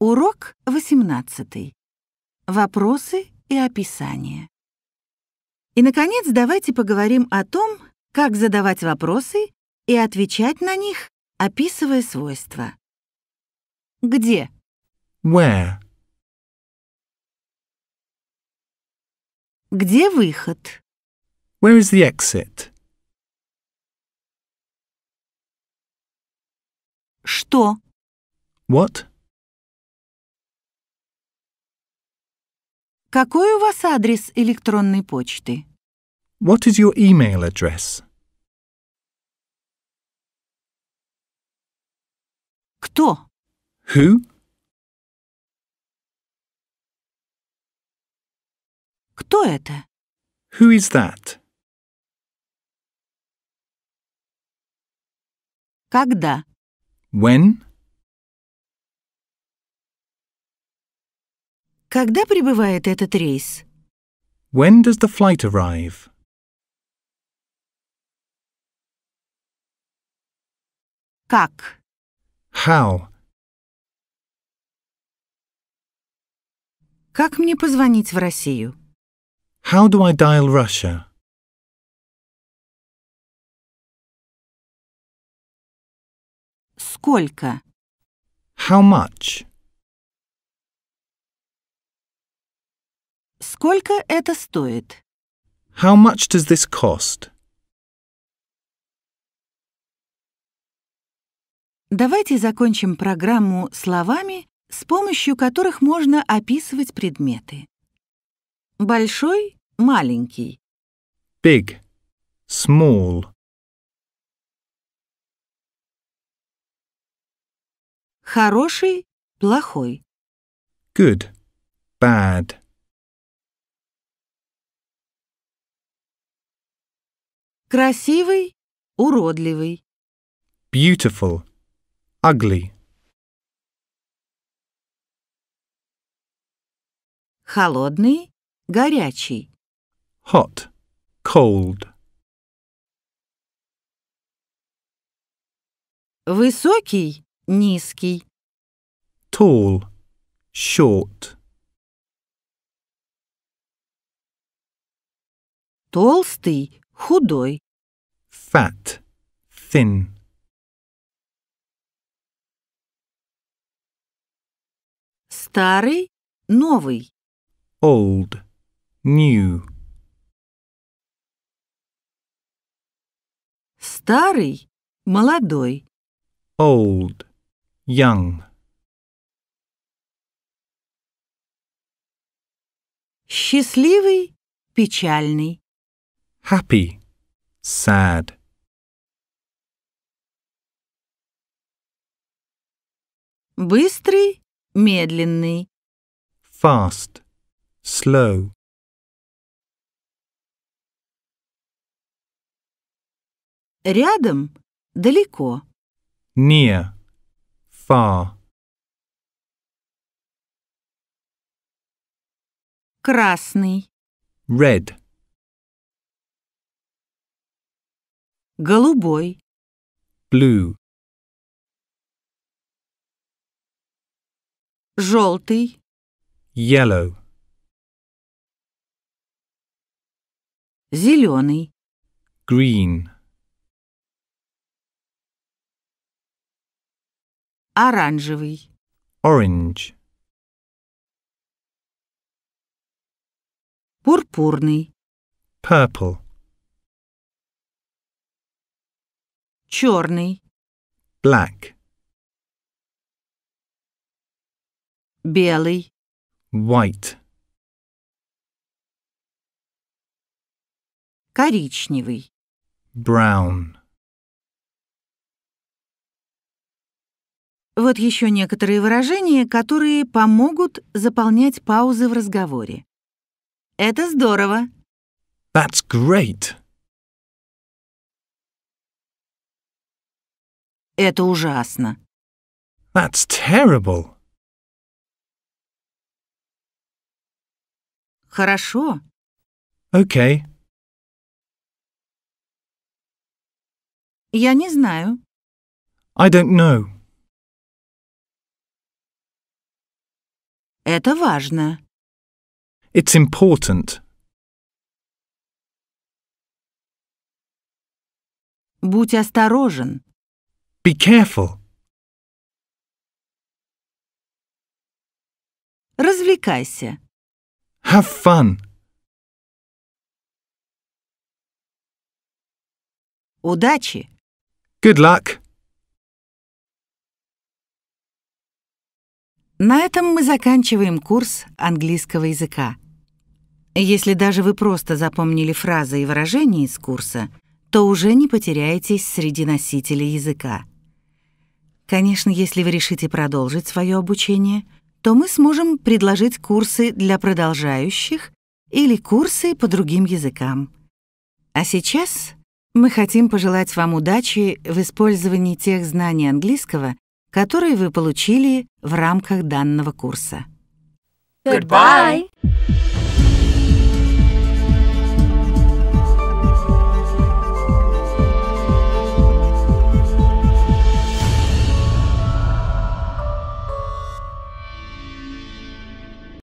Урок 18. Вопросы и описание. И, наконец, давайте поговорим о том, как задавать вопросы и отвечать на них, описывая свойства. Где? Where? Где выход? Where is the exit? Что? What? Какой у вас адрес электронной почты? What is your email address? Кто? Who? Кто это? Who is that? Когда? When? Когда прибывает этот рейс? When does the flight arrive? Как? How? Как мне позвонить в Россию? How do I dial Russia? Сколько? How much? Сколько это стоит? How much does this cost? Давайте закончим программу словами, с помощью которых можно описывать предметы. Большой, маленький. Big, small. Хороший, плохой. Good, bad. Красивый, уродливый. Beautiful, ugly. Холодный, горячий. Hot, cold. Высокий, низкий. Tall, short. Толстый, худой. Fat, thin. Старый, новый. Old, new. Старый, молодой. Old, young. Счастливый, печальный happy, sad. Быстрый, медленный. Fast, slow. Рядом, далеко. Near, far. Красный. Red. голубой. Blue. Желтый. Yellow. Зеленый. Green. Оранжевый. Orange. Пурпурный. Purple. Черный. Black. Белый. White. Коричневый. Brown. Вот еще некоторые выражения, которые помогут заполнять паузы в разговоре. Это здорово. That's great. Это ужасно. That's terrible. Хорошо. Okay. Я не знаю. I don't know. Это важно. It's important. Будь осторожен. Be careful. Развлекайся. Have fun. Удачи. Good luck. На этом мы заканчиваем курс английского языка. Если даже вы просто запомнили фразы и выражения из курса, то уже не потеряетесь среди носителей языка. Конечно, если вы решите продолжить свое обучение, то мы сможем предложить курсы для продолжающих или курсы по другим языкам. А сейчас мы хотим пожелать вам удачи в использовании тех знаний английского, которые вы получили в рамках данного курса. Goodbye!